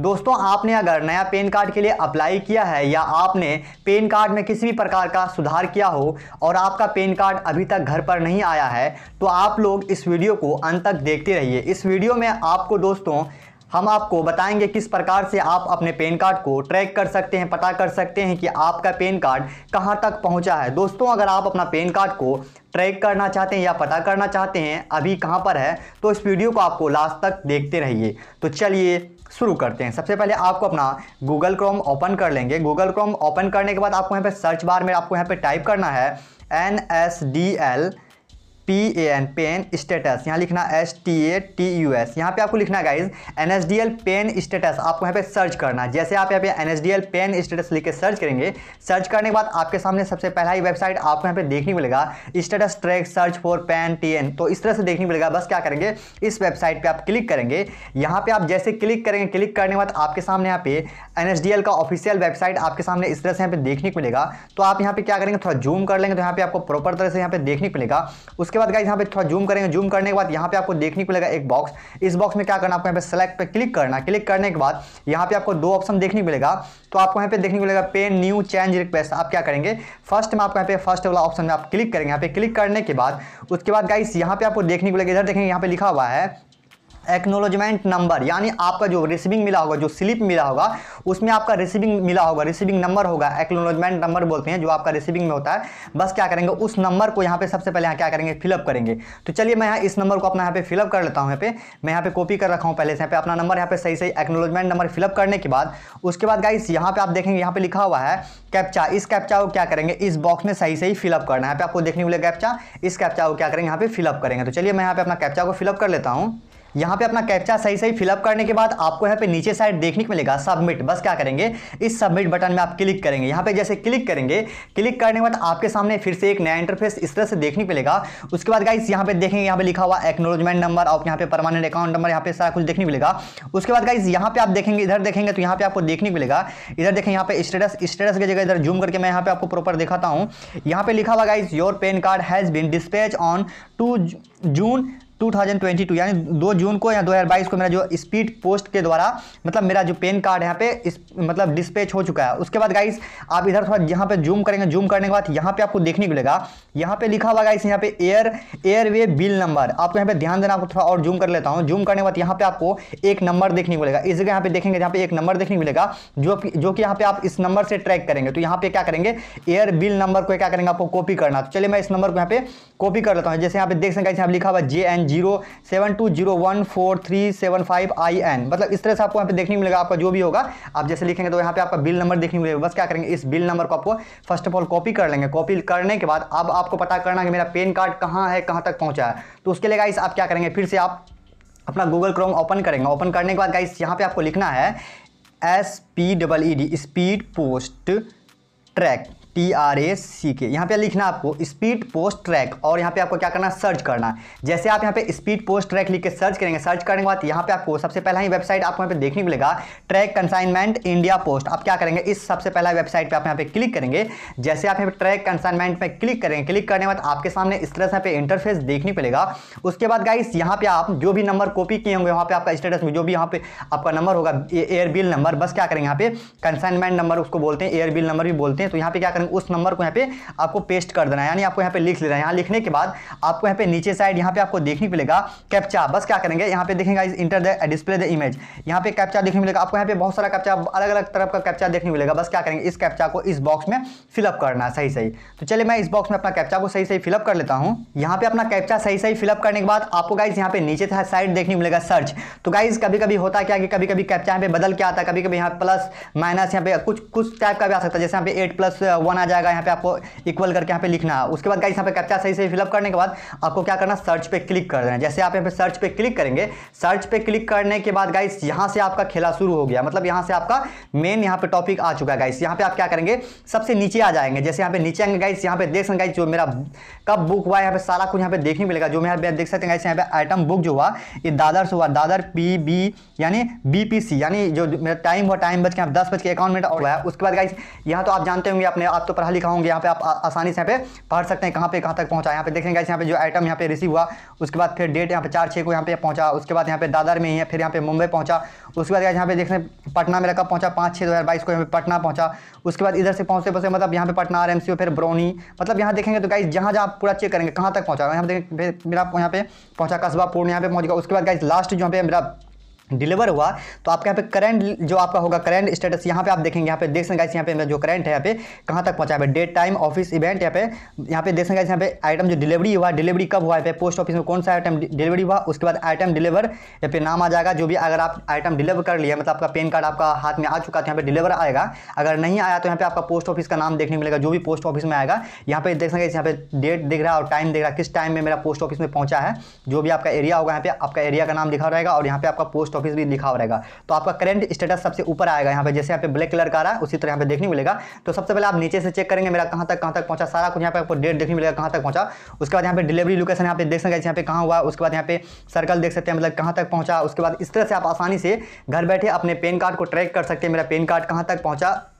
दोस्तों आपने अगर नया पेन कार्ड के लिए अप्लाई किया है या आपने पेन कार्ड में किसी भी प्रकार का सुधार किया हो और आपका पेन कार्ड अभी तक घर पर नहीं आया है तो आप लोग इस वीडियो को अंत तक देखते रहिए इस वीडियो में आपको दोस्तों हम आपको बताएंगे किस प्रकार से आप अपने पेन कार्ड को ट्रैक कर सकते हैं पता कर सकते हैं कि आपका पेन कार्ड कहां तक पहुंचा है दोस्तों अगर आप अपना पेन कार्ड को ट्रैक करना चाहते हैं या पता करना चाहते हैं अभी कहां पर है तो इस वीडियो को आपको लास्ट तक देखते रहिए तो चलिए शुरू करते हैं सबसे पहले आपको अपना गूगल क्रोम ओपन कर लेंगे गूगल क्रोम ओपन करने के बाद आपको यहाँ पे सर्च बार में आपको यहाँ पे टाइप करना है N S D L P A N PAN status यहाँ लिखना S T A T U S यहाँ पे आपको लिखना guys N S D L PAN status आपको यहाँ पे सर्च करना जैसे आप यहाँ पे N S D L PAN status लिख के सर्च करेंगे सर्च करने के बाद आपके सामने सबसे पहला ही वेबसाइट आपको यहाँ पे देखने मिलेगा status track search for PAN T N तो इस तरह से देखने मिलेगा बस क्या करेंगे इस वेबसाइट पर आप क्लिक करेंगे यहाँ पर आप जैसे क्लिक करेंगे क्लिक करने के बाद आपके सामने यहाँ पे एन एस डी एल का ऑफिशियल वेबसाइट आपके सामने इस तरह से यहाँ पे देखने को मिलेगा तो आप यहाँ पे क्या करेंगे थोड़ा जूम कर लेंगे तो यहाँ पे आपको प्रॉपर तरह से यहाँ पे देखने को मिलेगा उसके उसके बाद गाइज यहाँ पे थोड़ा जूम करेंगे जूम करने के बाद यहाँ पे आपको देखने को मिलेगा एक बॉक्स इस बॉक्स में क्या करना आपको यहाँ पे सेलेक्ट पे क्लिक करना क्लिक करने के बाद यहाँ पे आपको दो ऑप्शन देखने को मिलेगा तो आपको यहाँ पे देखने को मिलेगा पे न्यू चेंज रिक्वेस्ट आप क्या करेंगे फर्स्ट में आपको यहाँ पे फर्स्ट वाला ऑप्शन में आप क्लिक करेंगे यहाँ पे क्लिक करने के बाद उसके बाद गाइस यहाँ पे आपको देखने को मिलेगा इधर देखेंगे यहाँ पे लिखा हुआ है एक्नोलॉजमेंट नंबर यानी आपका जो रिसीविंग मिला होगा जो स्लिप मिला होगा उसमें आपका रिसीविंग मिला होगा रिसीविंग नंबर होगा एक्नोलॉजमेंट नंबर बोलते हैं जो आपका रिसीविंग में होता है बस क्या करेंगे उस नंबर को यहाँ पे सबसे पहले यहाँ क्या करेंगे फिलअप करेंगे तो चलिए मैं यहाँ इस नंबर को अपना यहाँ पे फिलअप कर लेता हूँ यहाँ पे मैं यहाँ पे कॉपी कर रखा हूँ पहले से यहाँ पे अपना नंबर यहाँ पे सही सही एक्नोलॉजमेंट नंबर फिलअप करने के बाद उसके बाद गाइस यहाँ पे आप देखेंगे यहाँ पे लिखा हुआ है कैप्चा इस कैप्चा को क्या करेंगे इस बॉक्स में सही सही फिलअप करना है यहाँ पे आपको देखने को मिले कैप्चा इस कैप्चा को क्या करेंगे यहाँ पे फिलअप करेंगे तो चलिए मैं यहाँ पे अपना कैप्चा को फिलअप कर लेता हूँ यहाँ पे अपना कैप्चा सही सही फिलअप करने के बाद आपको यहाँ पे नीचे साइड देखने को मिलेगा सबमिट बस क्या करेंगे इस सबमिट बटन में आप क्लिक करेंगे यहाँ पे जैसे क्लिक करेंगे क्लिक करने के बाद आपके सामने फिर से एक नया इंटरफेस इस तरह से देखने को मिलेगा उसके बाद गाइस यहाँ पे देखेंगे यहाँ पे लिखा हुआ एक्नोलॉजमेंट नंबर और यहाँ पे परमानेंट अकाउंट नंबर यहाँ पे सारा कुछ देखने को मिलेगा उसके बाद गाइस यहाँ पे आप देखेंगे इधर देखेंगे तो यहाँ पे आपको देखने को मिलेगा इधर देखें यहाँ पे स्टेटस स्टेटस की जगह इधर जूम करके मैं यहाँ पे आपको प्रॉपर दिखाता हूँ यहाँ पे लिखा हुआ guys your PAN card has been dispatch on two June 2022 यानी 2 जून को या 2022 को मेरा जो स्पीड पोस्ट के द्वारा मतलब मेरा जो पेन कार्ड यहाँ पे इस मतलब डिस्पैच हो चुका है उसके बाद गाइस आप इधर थोड़ा यहाँ पे जूम करेंगे जूम करने के बाद यहाँ पे आपको देखने को मिलेगा यहाँ पे लिखा हुआ गाइस यहाँ पे एयर एयरवे बिल नंबर आपको यहाँ पे ध्यान देना आपको थोड़ा और जूम कर लेता हूँ जूम करने के बाद यहाँ पे आपको एक नंबर देखने को मिलेगा इस जगह यहाँ पे देखेंगे यहाँ पे एक नंबर देखने को मिलेगा जो जो कि यहाँ पे आप इस नंबर से ट्रैक करेंगे तो यहाँ पे क्या करेंगे एयर बिल नंबर को क्या करेंगे आपको कॉपी करना तो चलिए मैं इस नंबर को यहाँ पे कॉपी कर लेता हूँ जैसे यहाँ पे देख सकते लिखा हुआ J N zero seven two zero one four three seven five I N मतलब इस तरह से आपको यहाँ पे देखने को मिलेगा आपका जो भी होगा आप जैसे लिखेंगे तो यहाँ पे आपका बिल नंबर देखने को मिलेगा बस क्या करेंगे इस बिल नंबर को आपको फर्स्ट ऑफ ऑल कॉपी कर लेंगे कॉपी करने के बाद अब आपको पता करना कि मेरा पेन कार्ड कहाँ है कहाँ तक पहुँचा है तो उसके लिए गाइस आप क्या करेंगे फिर से आप अपना गूगल क्रोम ओपन करेंगे ओपन करने के बाद गाइस यहाँ पे आपको लिखना है S P double E D speed post track T R A C K यहाँ पे लिखना आपको स्पीड पोस्ट ट्रैक और यहाँ पे आपको क्या करना सर्च करना जैसे आप यहाँ पे स्पीड पोस्ट ट्रैक लिख के सर्च करेंगे सर्च करने के बाद यहाँ पे आपको सबसे पहला ही वेबसाइट आपको यहाँ पे देखने को मिलेगा ट्रैक कंसाइनमेंट इंडिया पोस्ट आप क्या करेंगे इस सबसे पहला वेबसाइट पर आप यहाँ पे क्लिक करेंगे जैसे आप यहाँ पे ट्रैक कंसाइनमेंट में क्लिक करेंगे क्लिक करने के बाद आपके सामने इस तरह से यहाँ पे इंटरफेस देखने को मिलेगा उसके बाद गाइस यहाँ पे आप जो भी नंबर कॉपी किए होंगे वहाँ पे आपका स्टेटस में जो भी यहाँ पे आपका नंबर होगा एयर बिल नंबर बस क्या करेंगे यहाँ पे कंसाइनमेंट नंबर उसको बोलते हैं एयर बिल नंबर भी बोलते हैं तो यहाँ पे क्या करेंगे है उस नंबर को यहाँ पे आपको पेस्ट कर देना है यानी आपको यहाँ पे लिख लेना है यहाँ लिखने के बाद आपको यहाँ पे नीचे साइड यहाँ पे आपको देखने मिलेगा कैप्चा बस क्या करेंगे यहाँ पे देखेंगे enter the display the image यहाँ पे कैप्चा देखने मिलेगा आपको यहाँ पे बहुत सारा कैप्चा अलग अलग तरफ का कैप्चा देखने मिलेगा बस क्या करेंगे इस कैप्चा को इस बॉक्स में फिलअप करना सही सही तो चलिए मैं इस बॉक्स में अपना कैप्चा को सही सही फिलअप कर लेता हूँ यहाँ पे अपना कैप्चा सही सही फिलअप करने के बाद आपको गाइज यहाँ पे नीचे साइड देखने मिलेगा सर्च तो गाइज कभी कभी होता क्या कि कभी कभी कैप्चा यहाँ पे बदल के आता है कभी कभी यहाँ प्लस माइनस यहाँ पे कुछ कुछ टाइप का भी आ सकता है जैसे यहाँ पे एट प्लस वन वन आ जाएगा यहाँ पे आपको इक्वल करके यहाँ पे लिखना है उसके बाद गाइस यहाँ पे कैप्चा सही से फिलअप करने के बाद आपको क्या करना सर्च पे क्लिक कर देना जैसे आप यहाँ पे सर्च पे क्लिक करेंगे सर्च पे क्लिक करने के बाद गाइस यहाँ से आपका खेला शुरू हो गया मतलब यहाँ से आपका मेन यहाँ पे टॉपिक आ चुका है गाइस यहाँ पे आप क्या करेंगे सबसे नीचे आ जाएंगे जैसे यहाँ पे नीचे आएंगे गाइस यहाँ पे देख सकते गाइस जो मेरा कब बुक हुआ यहाँ पे सारा कुछ यहाँ पे देखने मिलेगा जो मैं देख सकते हैं गाइस यहाँ पे आइटम बुक जो हुआ ये दादर से हुआ दादर पी बी यानी बी पी सी यानी जो मेरा टाइम हुआ टाइम बच के यहाँ दस बज के अकाउंट मिनट और हुआ उसके बाद गाइस यहाँ तो आप जानते होंगे अपने आप तो पढ़ा लिखा होंगे यहाँ पे आप आसानी से यहाँ पे पढ़ सकते हैं कहाँ पे कहाँ तक पहुँचा यहाँ पे देखेंगे यहाँ पे जो आइटम यहाँ पे रिसीव हुआ उसके बाद फिर डेट यहाँ पे चार छः को यहाँ पे पहुँचा उसके बाद यहाँ पे दादर में ही है फिर यहाँ पे मुंबई पहुँचा उसके बाद यहाँ पे देखने पटना मेरा रखा पहुँचा पाँच छः दो को यहाँ पे पटना पहुँचा उसके बाद इधर से पहुँचते पहुँचे मतलब यहाँ पे पटना आर फिर ब्रोनी मतलब यहाँ देखेंगे तो गाइज जहाँ जहाँ पूरा चेक करेंगे कहाँ तक पहुँचा यहाँ पे मेरा यहाँ पे पहुँचा कस्बा पूर्ण यहाँ पे पहुँच गया उसके बाद गाइज लास्ट जो यहाँ पे मेरा डिलीवर हुआ तो आपके यहाँ पे करंट जो आपका होगा करंट स्टेटस यहाँ पे आप देखेंगे यहाँ पे देख सकते यहाँ पे जो करंट है यहाँ पे कहाँ तक पहुँचा है डेट टाइम ऑफिस इवेंट यहाँ पे यहाँ पे देख सकते यहाँ पे आइटम जो डिलीवरी हुआ डिलीवरी कब हुआ है पोस्ट ऑफिस में कौन सा आइटम डिलीवरी हुआ उसके बाद आइटम डिलीवर यहाँ पे नाम आ जाएगा जो भी अगर आप आइटम डिलीवर कर लिया मतलब आपका पेन कार्ड आपका हाथ में आ चुका तो यहाँ पे डिलीवर आएगा अगर नहीं आया तो यहाँ पे आपका पोस्ट ऑफिस का नाम देखने मिलेगा जो भी पोस्ट ऑफिस में आएगा यहाँ पे देख सकते यहाँ पे डेट दिख रहा है और टाइम दिख रहा है किस टाइम में मेरा पोस्ट ऑफिस में पहुँचा है जो भी आपका एरिया होगा यहाँ पे आपका एरिया का नाम दिखा रहेगा और यहाँ पे आपका पोस्ट पोस्ट ऑफिस भी लिखा हुआ रहेगा तो आपका करेंट स्टेटस सबसे ऊपर आएगा यहाँ पे जैसे यहाँ पे ब्लैक कलर का आ रहा है उसी तरह यहाँ पे देखने मिलेगा तो सबसे पहले आप नीचे से चेक करेंगे मेरा कहाँ तक कहाँ तक पहुँचा सारा कुछ यहाँ पे आपको डेट देखने मिलेगा कहाँ तक पहुँचा उसके बाद यहाँ पे डिलीवरी लोकेशन यहाँ पे देख सकते यहाँ पे कहाँ हुआ उसके बाद यहाँ पे सर्कल देख सकते हैं मतलब कहाँ तक पहुँचा उसके बाद इस तरह से आप आसानी से घर बैठे अपने पेन कार्ड को ट्रैक कर सकते हैं मेरा पेन कार्ड कहाँ तक पहुँचा